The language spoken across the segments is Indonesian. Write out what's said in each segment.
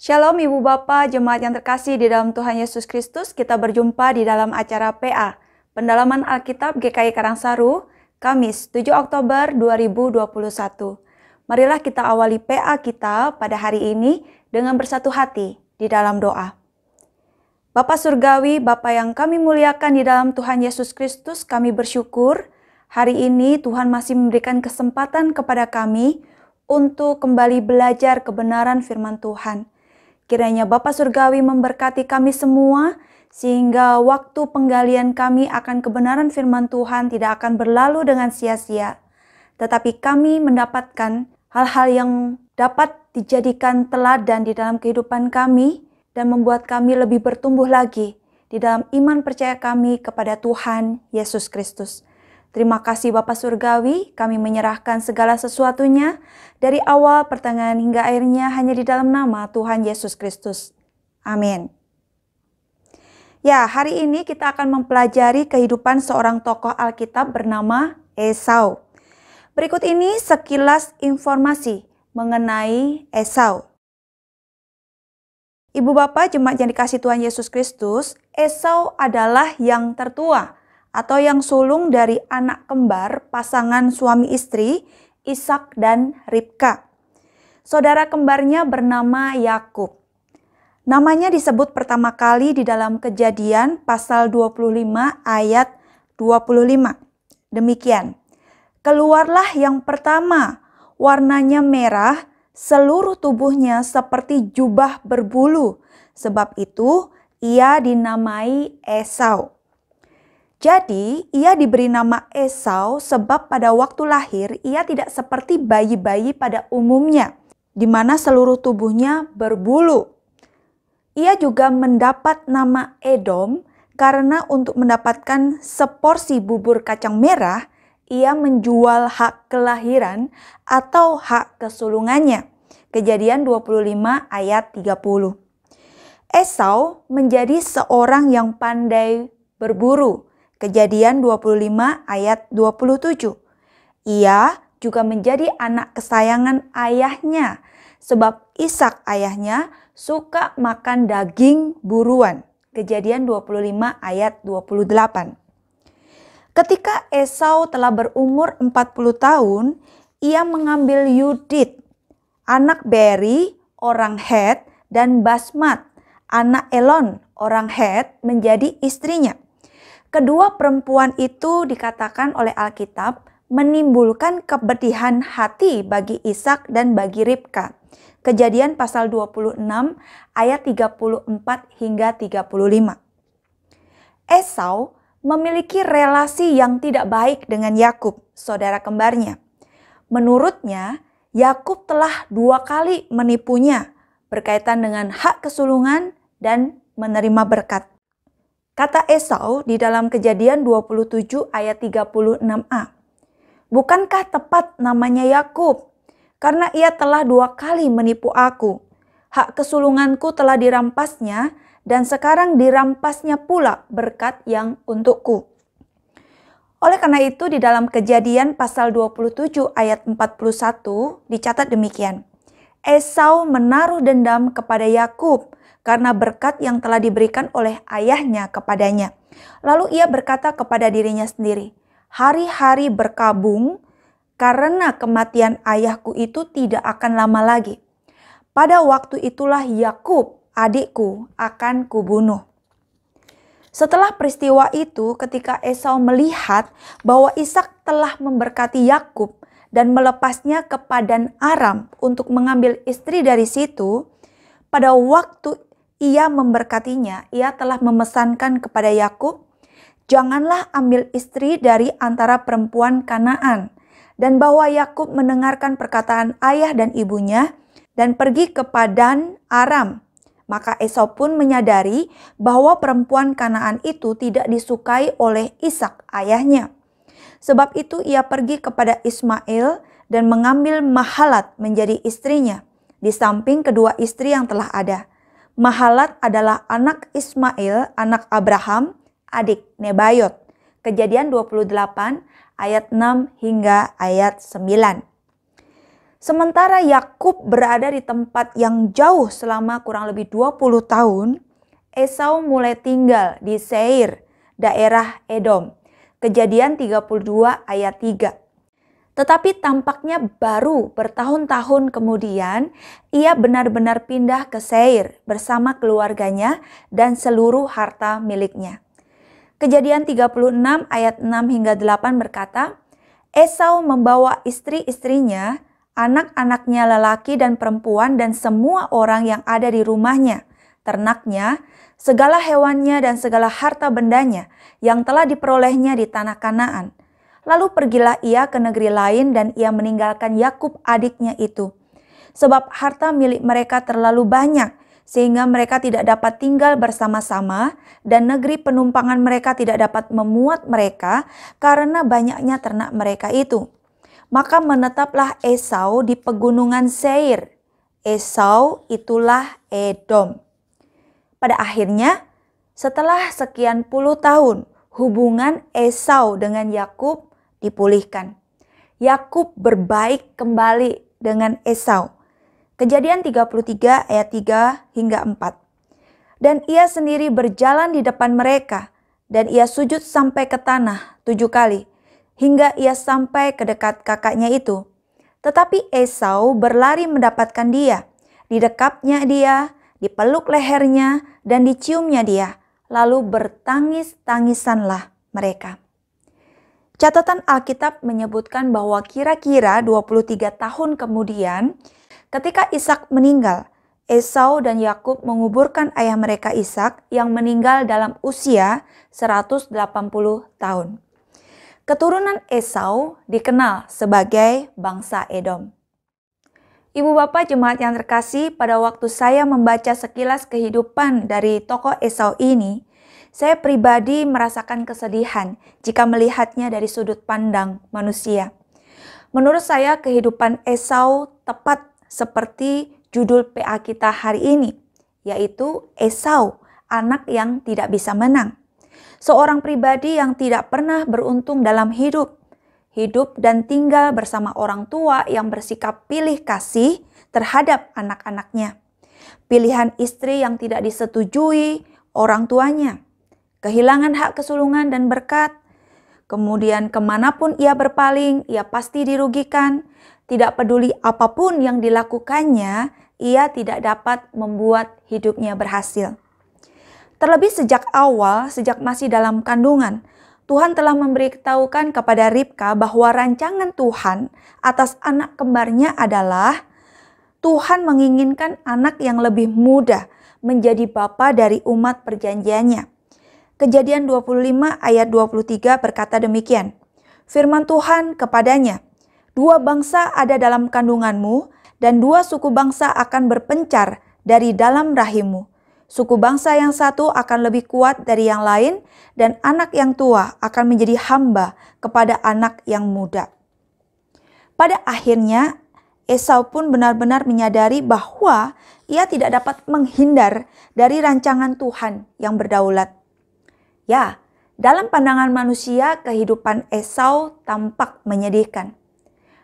Shalom Ibu Bapak, jemaat yang terkasih di dalam Tuhan Yesus Kristus, kita berjumpa di dalam acara PA, Pendalaman Alkitab GKI Karangsaru, Kamis 7 Oktober 2021. Marilah kita awali PA kita pada hari ini dengan bersatu hati di dalam doa. Bapa Surgawi, Bapa yang kami muliakan di dalam Tuhan Yesus Kristus, kami bersyukur hari ini Tuhan masih memberikan kesempatan kepada kami untuk kembali belajar kebenaran firman Tuhan. Kiranya Bapak Surgawi memberkati kami semua, sehingga waktu penggalian kami akan kebenaran firman Tuhan tidak akan berlalu dengan sia-sia. Tetapi kami mendapatkan hal-hal yang dapat dijadikan teladan di dalam kehidupan kami dan membuat kami lebih bertumbuh lagi di dalam iman percaya kami kepada Tuhan Yesus Kristus. Terima kasih Bapak Surgawi, kami menyerahkan segala sesuatunya dari awal, pertengahan hingga akhirnya hanya di dalam nama Tuhan Yesus Kristus. Amin. Ya, hari ini kita akan mempelajari kehidupan seorang tokoh Alkitab bernama Esau. Berikut ini sekilas informasi mengenai Esau. Ibu bapak jemaat yang dikasih Tuhan Yesus Kristus, Esau adalah yang tertua atau yang sulung dari anak kembar pasangan suami istri Ishak dan Ribka. Saudara kembarnya bernama Yakub. Namanya disebut pertama kali di dalam Kejadian pasal 25 ayat 25. Demikian. Keluarlah yang pertama, warnanya merah, seluruh tubuhnya seperti jubah berbulu. Sebab itu ia dinamai Esau. Jadi, ia diberi nama Esau sebab pada waktu lahir ia tidak seperti bayi-bayi pada umumnya, di mana seluruh tubuhnya berbulu. Ia juga mendapat nama Edom karena untuk mendapatkan seporsi bubur kacang merah, ia menjual hak kelahiran atau hak kesulungannya. Kejadian 25 ayat 30. Esau menjadi seorang yang pandai berburu Kejadian 25 ayat 27. Ia juga menjadi anak kesayangan ayahnya sebab Ishak ayahnya suka makan daging buruan. Kejadian 25 ayat 28. Ketika Esau telah berumur 40 tahun, ia mengambil Yudit, anak Beri, orang Het, dan Basmat, anak Elon, orang Het, menjadi istrinya. Kedua perempuan itu dikatakan oleh Alkitab menimbulkan kepedihan hati bagi Ishak dan bagi Ribka. Kejadian pasal 26 ayat 34 hingga 35. Esau memiliki relasi yang tidak baik dengan Yakub, saudara kembarnya. Menurutnya, Yakub telah dua kali menipunya berkaitan dengan hak kesulungan dan menerima berkat. Kata Esau di dalam kejadian 27 ayat 36a. Bukankah tepat namanya Yakub? Karena ia telah dua kali menipu aku. Hak kesulunganku telah dirampasnya dan sekarang dirampasnya pula berkat yang untukku. Oleh karena itu di dalam kejadian pasal 27 ayat 41 dicatat demikian. Esau menaruh dendam kepada Yakub karena berkat yang telah diberikan oleh ayahnya kepadanya. Lalu ia berkata kepada dirinya sendiri, "Hari-hari berkabung karena kematian ayahku itu tidak akan lama lagi. Pada waktu itulah Yakub, adikku, akan kubunuh." Setelah peristiwa itu, ketika Esau melihat bahwa Ishak telah memberkati Yakub, dan melepasnya ke Padan Aram untuk mengambil istri dari situ, pada waktu ia memberkatinya, ia telah memesankan kepada Yakub, "Janganlah ambil istri dari antara perempuan Kanaan." Dan bahwa Yakub mendengarkan perkataan ayah dan ibunya dan pergi ke Padan Aram. Maka Esau pun menyadari bahwa perempuan Kanaan itu tidak disukai oleh Ishak ayahnya. Sebab itu ia pergi kepada Ismail dan mengambil Mahalat menjadi istrinya di samping kedua istri yang telah ada. Mahalat adalah anak Ismail, anak Abraham, adik Nebayot. Kejadian 28 ayat 6 hingga ayat 9. Sementara Yakub berada di tempat yang jauh selama kurang lebih 20 tahun, Esau mulai tinggal di Seir, daerah Edom. Kejadian 32 ayat 3. Tetapi tampaknya baru bertahun-tahun kemudian ia benar-benar pindah ke Seir bersama keluarganya dan seluruh harta miliknya. Kejadian 36 ayat 6 hingga 8 berkata, Esau membawa istri-istrinya, anak-anaknya lelaki dan perempuan dan semua orang yang ada di rumahnya, ternaknya, segala hewannya dan segala harta bendanya yang telah diperolehnya di tanah Kanaan Lalu pergilah ia ke negeri lain dan ia meninggalkan Yakub adiknya itu. Sebab harta milik mereka terlalu banyak sehingga mereka tidak dapat tinggal bersama-sama dan negeri penumpangan mereka tidak dapat memuat mereka karena banyaknya ternak mereka itu. Maka menetaplah Esau di pegunungan Seir. Esau itulah Edom. Pada akhirnya, setelah sekian puluh tahun, hubungan Esau dengan Yakub dipulihkan. Yakub berbaik kembali dengan Esau. Kejadian 33 ayat 3 hingga 4. Dan ia sendiri berjalan di depan mereka dan ia sujud sampai ke tanah tujuh kali hingga ia sampai ke dekat kakaknya itu. Tetapi Esau berlari mendapatkan dia, didekapnya dia, dipeluk lehernya dan diciumnya dia, lalu bertangis-tangisanlah mereka. Catatan Alkitab menyebutkan bahwa kira-kira 23 tahun kemudian, ketika Ishak meninggal, Esau dan Yakub menguburkan ayah mereka Ishak yang meninggal dalam usia 180 tahun. Keturunan Esau dikenal sebagai bangsa Edom. Ibu bapak jemaat yang terkasih, pada waktu saya membaca sekilas kehidupan dari tokoh Esau ini, saya pribadi merasakan kesedihan jika melihatnya dari sudut pandang manusia. Menurut saya kehidupan Esau tepat seperti judul PA kita hari ini, yaitu Esau, anak yang tidak bisa menang. Seorang pribadi yang tidak pernah beruntung dalam hidup, hidup dan tinggal bersama orang tua yang bersikap pilih kasih terhadap anak-anaknya. Pilihan istri yang tidak disetujui orang tuanya kehilangan hak kesulungan dan berkat, kemudian kemanapun ia berpaling, ia pasti dirugikan. Tidak peduli apapun yang dilakukannya, ia tidak dapat membuat hidupnya berhasil. Terlebih sejak awal, sejak masih dalam kandungan, Tuhan telah memberitahukan kepada Ribka bahwa rancangan Tuhan atas anak kembarnya adalah Tuhan menginginkan anak yang lebih muda menjadi bapa dari umat perjanjiannya. Kejadian 25 ayat 23 berkata demikian. Firman Tuhan kepadanya, dua bangsa ada dalam kandunganmu dan dua suku bangsa akan berpencar dari dalam rahimmu. Suku bangsa yang satu akan lebih kuat dari yang lain dan anak yang tua akan menjadi hamba kepada anak yang muda. Pada akhirnya Esau pun benar-benar menyadari bahwa ia tidak dapat menghindar dari rancangan Tuhan yang berdaulat. Ya, dalam pandangan manusia, kehidupan Esau tampak menyedihkan.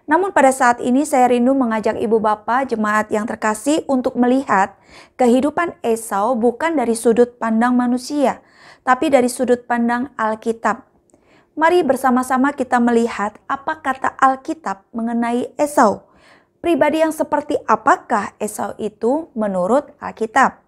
Namun pada saat ini saya rindu mengajak ibu bapa jemaat yang terkasih untuk melihat kehidupan Esau bukan dari sudut pandang manusia, tapi dari sudut pandang Alkitab. Mari bersama-sama kita melihat apa kata Alkitab mengenai Esau. Pribadi yang seperti apakah Esau itu menurut Alkitab?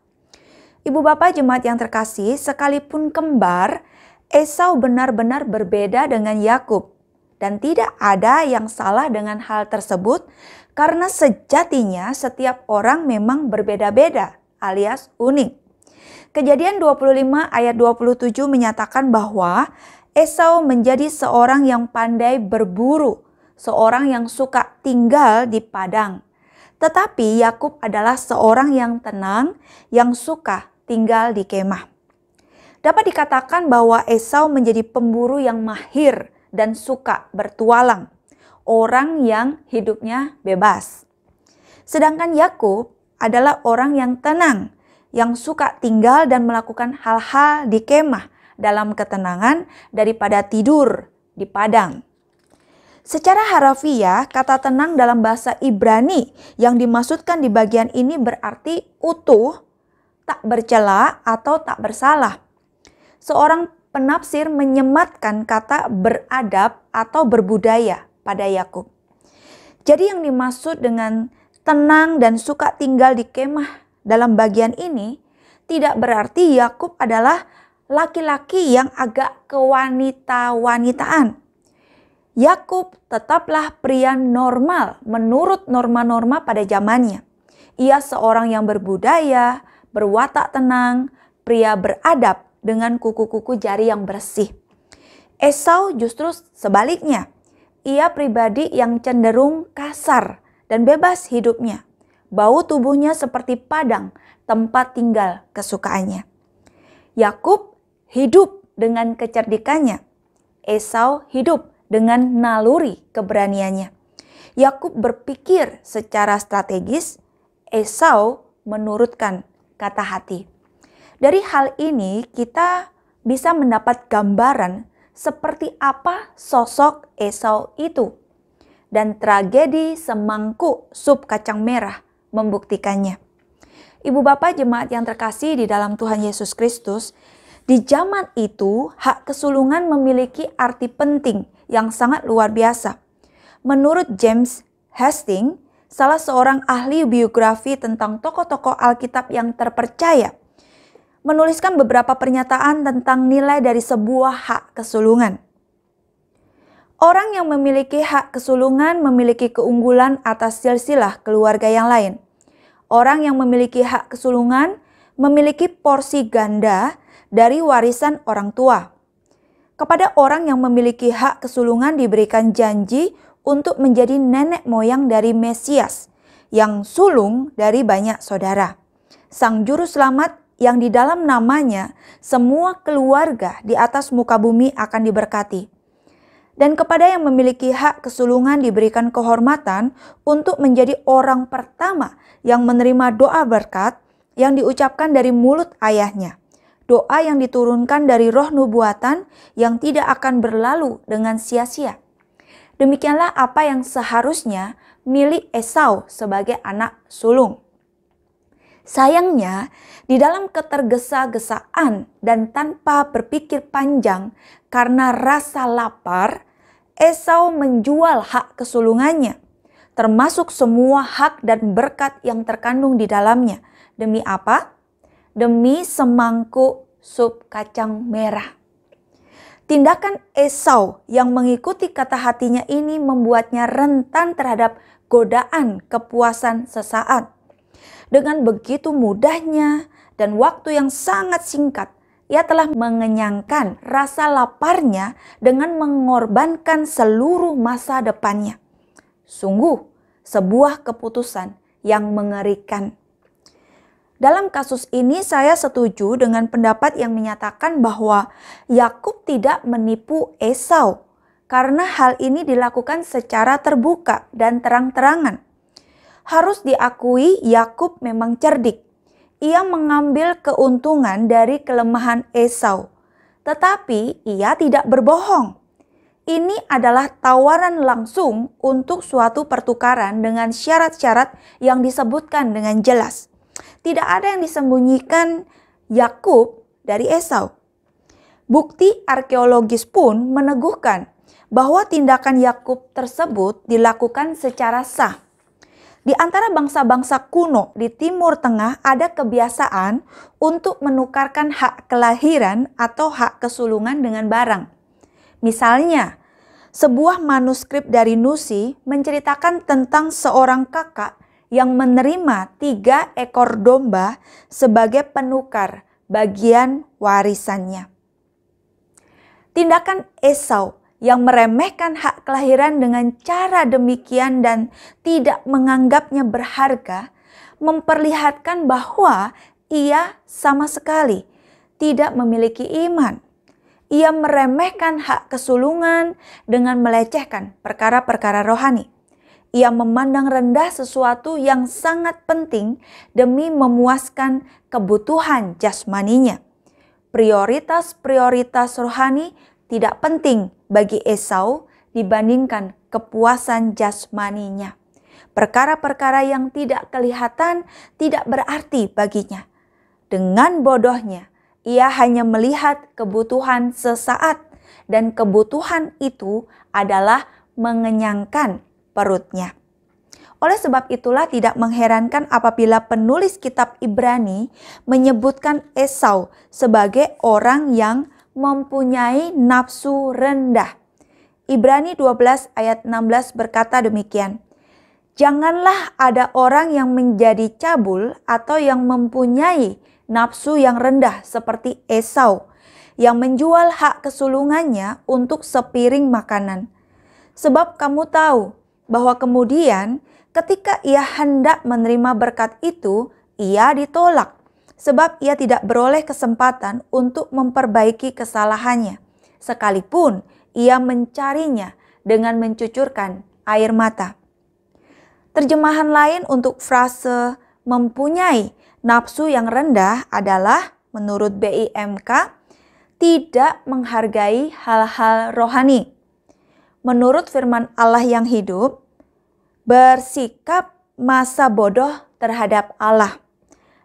Ibu bapak jemaat yang terkasih, sekalipun kembar, Esau benar-benar berbeda dengan Yakub dan tidak ada yang salah dengan hal tersebut karena sejatinya setiap orang memang berbeda-beda alias unik. Kejadian 25 ayat 27 menyatakan bahwa Esau menjadi seorang yang pandai berburu, seorang yang suka tinggal di padang. Tetapi Yakub adalah seorang yang tenang, yang suka tinggal di kemah. Dapat dikatakan bahwa Esau menjadi pemburu yang mahir dan suka bertualang, orang yang hidupnya bebas. Sedangkan Yakub adalah orang yang tenang, yang suka tinggal dan melakukan hal-hal di kemah dalam ketenangan daripada tidur di padang. Secara harafiah, kata tenang dalam bahasa Ibrani yang dimaksudkan di bagian ini berarti utuh, tak bercela atau tak bersalah. Seorang penafsir menyematkan kata beradab atau berbudaya pada Yakub. Jadi yang dimaksud dengan tenang dan suka tinggal di kemah dalam bagian ini tidak berarti Yakub adalah laki-laki yang agak kewanita-wanitaan. Yakub tetaplah pria normal menurut norma-norma pada zamannya. Ia seorang yang berbudaya, berwatak tenang, pria beradab dengan kuku-kuku jari yang bersih. Esau justru sebaliknya, ia pribadi yang cenderung kasar dan bebas hidupnya. Bau tubuhnya seperti padang, tempat tinggal kesukaannya. Yakub hidup dengan kecerdikannya. Esau hidup dengan naluri keberaniannya. Yakub berpikir secara strategis, Esau menurutkan kata hati. Dari hal ini kita bisa mendapat gambaran seperti apa sosok Esau itu. Dan tragedi semangkuk sup kacang merah membuktikannya. Ibu bapak jemaat yang terkasih di dalam Tuhan Yesus Kristus, di zaman itu hak kesulungan memiliki arti penting yang sangat luar biasa. Menurut James Hastings, salah seorang ahli biografi tentang tokoh-tokoh Alkitab yang terpercaya, menuliskan beberapa pernyataan tentang nilai dari sebuah hak kesulungan. Orang yang memiliki hak kesulungan memiliki keunggulan atas silsilah keluarga yang lain. Orang yang memiliki hak kesulungan memiliki porsi ganda dari warisan orang tua. Kepada orang yang memiliki hak kesulungan diberikan janji untuk menjadi nenek moyang dari Mesias yang sulung dari banyak saudara. Sang juru selamat yang di dalam namanya semua keluarga di atas muka bumi akan diberkati. Dan kepada yang memiliki hak kesulungan diberikan kehormatan untuk menjadi orang pertama yang menerima doa berkat yang diucapkan dari mulut ayahnya. Doa yang diturunkan dari roh nubuatan yang tidak akan berlalu dengan sia-sia. Demikianlah apa yang seharusnya milik Esau sebagai anak sulung. Sayangnya, di dalam ketergesa-gesaan dan tanpa berpikir panjang karena rasa lapar, Esau menjual hak kesulungannya, termasuk semua hak dan berkat yang terkandung di dalamnya. Demi apa? Demi semangkuk sup kacang merah. Tindakan Esau yang mengikuti kata hatinya ini membuatnya rentan terhadap godaan kepuasan sesaat. Dengan begitu mudahnya dan waktu yang sangat singkat, ia telah mengenyangkan rasa laparnya dengan mengorbankan seluruh masa depannya. Sungguh, sebuah keputusan yang mengerikan. Dalam kasus ini saya setuju dengan pendapat yang menyatakan bahwa Yakub tidak menipu Esau karena hal ini dilakukan secara terbuka dan terang-terangan. Harus diakui Yakub memang cerdik. Ia mengambil keuntungan dari kelemahan Esau, tetapi ia tidak berbohong. Ini adalah tawaran langsung untuk suatu pertukaran dengan syarat-syarat yang disebutkan dengan jelas. Tidak ada yang disembunyikan Yakub dari Esau. Bukti arkeologis pun meneguhkan bahwa tindakan Yakub tersebut dilakukan secara sah. Di antara bangsa-bangsa kuno di Timur Tengah ada kebiasaan untuk menukarkan hak kelahiran atau hak kesulungan dengan barang. Misalnya, sebuah manuskrip dari Nusi menceritakan tentang seorang kakak yang menerima tiga ekor domba sebagai penukar bagian warisannya. Tindakan Esau yang meremehkan hak kelahiran dengan cara demikian dan tidak menganggapnya berharga memperlihatkan bahwa ia sama sekali tidak memiliki iman. Ia meremehkan hak kesulungan dengan melecehkan perkara-perkara rohani ia memandang rendah sesuatu yang sangat penting demi memuaskan kebutuhan jasmaninya. Prioritas-prioritas rohani tidak penting bagi Esau dibandingkan kepuasan jasmaninya. Perkara-perkara yang tidak kelihatan tidak berarti baginya. Dengan bodohnya, ia hanya melihat kebutuhan sesaat, dan kebutuhan itu adalah mengenyangkan perutnya. Oleh sebab itulah tidak mengherankan apabila penulis kitab Ibrani menyebutkan Esau sebagai orang yang mempunyai nafsu rendah. Ibrani 12 ayat 16 berkata demikian. Janganlah ada orang yang menjadi cabul atau yang mempunyai nafsu yang rendah seperti Esau yang menjual hak kesulungannya untuk sepiring makanan. Sebab kamu tahu bahwa kemudian ketika ia hendak menerima berkat itu, ia ditolak sebab ia tidak beroleh kesempatan untuk memperbaiki kesalahannya, sekalipun ia mencarinya dengan mencucurkan air mata. Terjemahan lain untuk frase mempunyai nafsu yang rendah adalah menurut BIMK tidak menghargai hal-hal rohani menurut firman Allah yang hidup, bersikap masa bodoh terhadap Allah.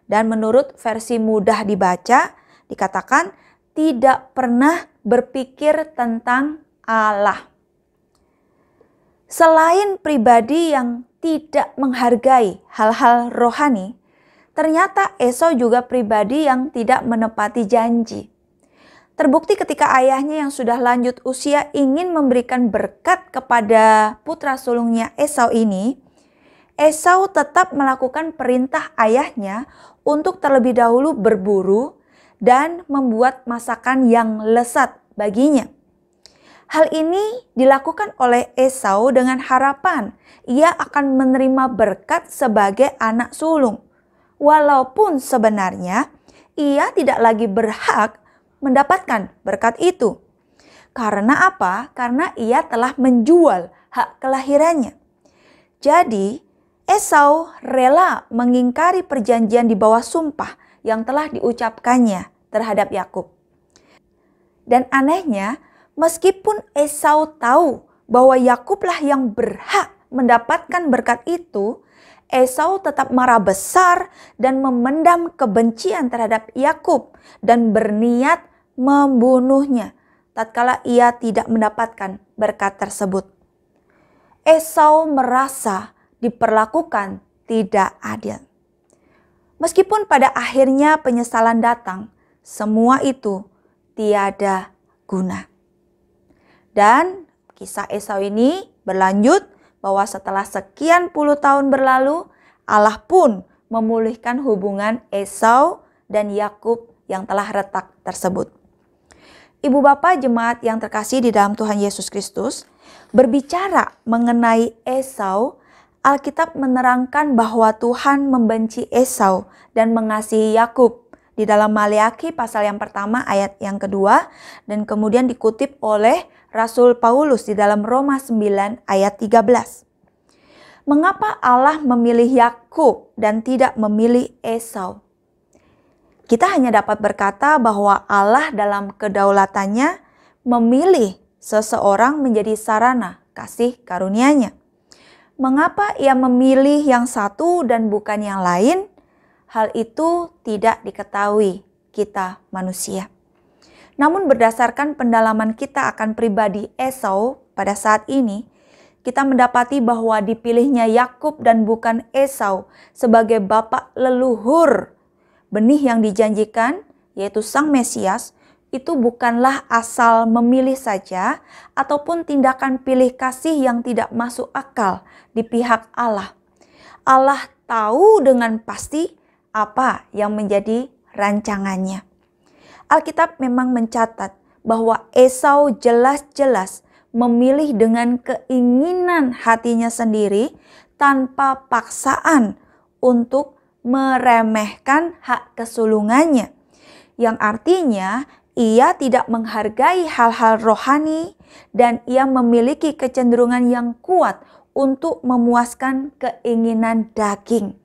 Dan menurut versi mudah dibaca, dikatakan tidak pernah berpikir tentang Allah. Selain pribadi yang tidak menghargai hal-hal rohani, ternyata Esau juga pribadi yang tidak menepati janji. Terbukti ketika ayahnya yang sudah lanjut usia ingin memberikan berkat kepada putra sulungnya Esau ini, Esau tetap melakukan perintah ayahnya untuk terlebih dahulu berburu dan membuat masakan yang lesat baginya. Hal ini dilakukan oleh Esau dengan harapan ia akan menerima berkat sebagai anak sulung. Walaupun sebenarnya ia tidak lagi berhak mendapatkan berkat itu. Karena apa? Karena ia telah menjual hak kelahirannya. Jadi, Esau rela mengingkari perjanjian di bawah sumpah yang telah diucapkannya terhadap Yakub. Dan anehnya, meskipun Esau tahu bahwa Yakublah yang berhak mendapatkan berkat itu, Esau tetap marah besar dan memendam kebencian terhadap Yakub dan berniat membunuhnya tatkala ia tidak mendapatkan berkat tersebut. Esau merasa diperlakukan tidak adil. Meskipun pada akhirnya penyesalan datang, semua itu tiada guna. Dan kisah Esau ini berlanjut bahwa setelah sekian puluh tahun berlalu, Allah pun memulihkan hubungan Esau dan Yakub yang telah retak tersebut. Ibu Bapak jemaat yang terkasih di dalam Tuhan Yesus Kristus, berbicara mengenai Esau, Alkitab menerangkan bahwa Tuhan membenci Esau dan mengasihi Yakub di dalam Maleakhi pasal yang pertama ayat yang kedua dan kemudian dikutip oleh Rasul Paulus di dalam Roma 9 ayat 13. Mengapa Allah memilih Yakub dan tidak memilih Esau? kita hanya dapat berkata bahwa Allah dalam kedaulatannya memilih seseorang menjadi sarana kasih karunia-Nya. Mengapa ia memilih yang satu dan bukan yang lain? Hal itu tidak diketahui kita manusia. Namun berdasarkan pendalaman kita akan pribadi Esau pada saat ini, kita mendapati bahwa dipilihnya Yakub dan bukan Esau sebagai bapak leluhur benih yang dijanjikan, yaitu Sang Mesias, itu bukanlah asal memilih saja ataupun tindakan pilih kasih yang tidak masuk akal di pihak Allah. Allah tahu dengan pasti apa yang menjadi rancangannya. Alkitab memang mencatat bahwa Esau jelas-jelas memilih dengan keinginan hatinya sendiri tanpa paksaan untuk meremehkan hak kesulungannya, yang artinya ia tidak menghargai hal-hal rohani dan ia memiliki kecenderungan yang kuat untuk memuaskan keinginan daging.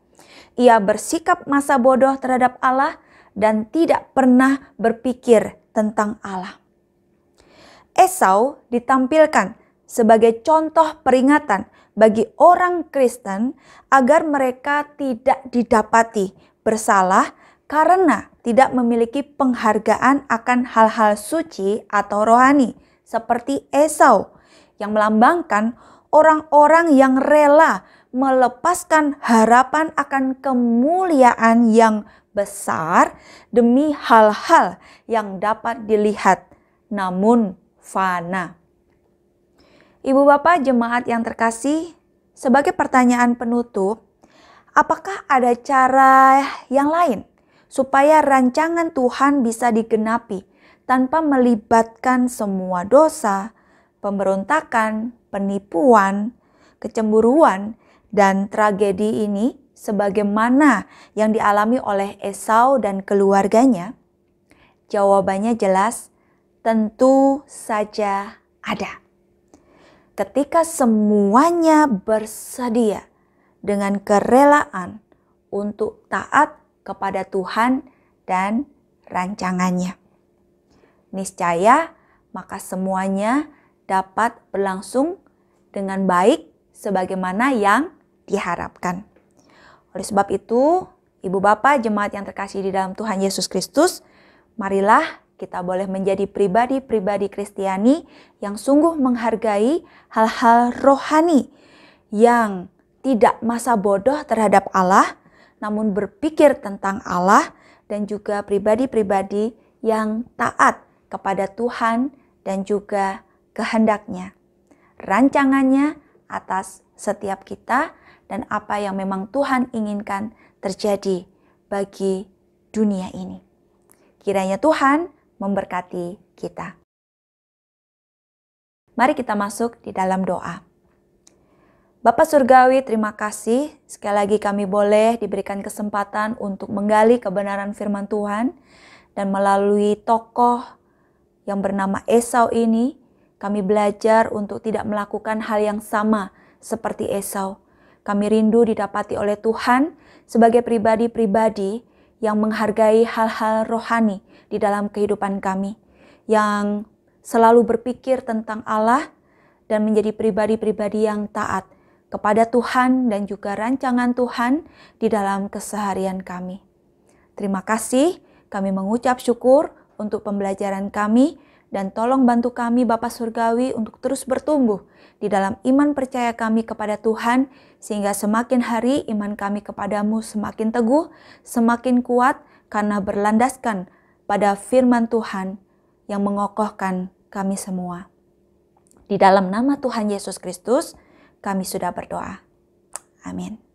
Ia bersikap masa bodoh terhadap Allah dan tidak pernah berpikir tentang Allah. Esau ditampilkan sebagai contoh peringatan bagi orang Kristen agar mereka tidak didapati bersalah karena tidak memiliki penghargaan akan hal-hal suci atau rohani seperti Esau yang melambangkan orang-orang yang rela melepaskan harapan akan kemuliaan yang besar demi hal-hal yang dapat dilihat namun fana. Ibu bapak jemaat yang terkasih, sebagai pertanyaan penutup, apakah ada cara yang lain supaya rancangan Tuhan bisa digenapi tanpa melibatkan semua dosa, pemberontakan, penipuan, kecemburuan, dan tragedi ini sebagaimana yang dialami oleh Esau dan keluarganya? Jawabannya jelas, tentu saja ada ketika semuanya bersedia dengan kerelaan untuk taat kepada Tuhan dan rancangannya. Niscaya, maka semuanya dapat berlangsung dengan baik sebagaimana yang diharapkan. Oleh sebab itu, Ibu Bapak jemaat yang terkasih di dalam Tuhan Yesus Kristus, marilah kita boleh menjadi pribadi-pribadi Kristiani yang sungguh menghargai hal-hal rohani yang tidak masa bodoh terhadap Allah, namun berpikir tentang Allah dan juga pribadi-pribadi yang taat kepada Tuhan dan juga kehendaknya. Rancangannya atas setiap kita dan apa yang memang Tuhan inginkan terjadi bagi dunia ini. Kiranya Tuhan memberkati kita. Mari kita masuk di dalam doa. Bapak Surgawi, terima kasih. Sekali lagi kami boleh diberikan kesempatan untuk menggali kebenaran firman Tuhan dan melalui tokoh yang bernama Esau ini, kami belajar untuk tidak melakukan hal yang sama seperti Esau. Kami rindu didapati oleh Tuhan sebagai pribadi-pribadi yang menghargai hal-hal rohani di dalam kehidupan kami, yang selalu berpikir tentang Allah dan menjadi pribadi-pribadi yang taat kepada Tuhan dan juga rancangan Tuhan di dalam keseharian kami. Terima kasih, kami mengucap syukur untuk pembelajaran kami dan tolong bantu kami Bapak Surgawi untuk terus bertumbuh di dalam iman percaya kami kepada Tuhan, sehingga semakin hari iman kami kepadamu semakin teguh, semakin kuat, karena berlandaskan pada firman Tuhan yang mengokohkan kami semua. Di dalam nama Tuhan Yesus Kristus, kami sudah berdoa. Amin.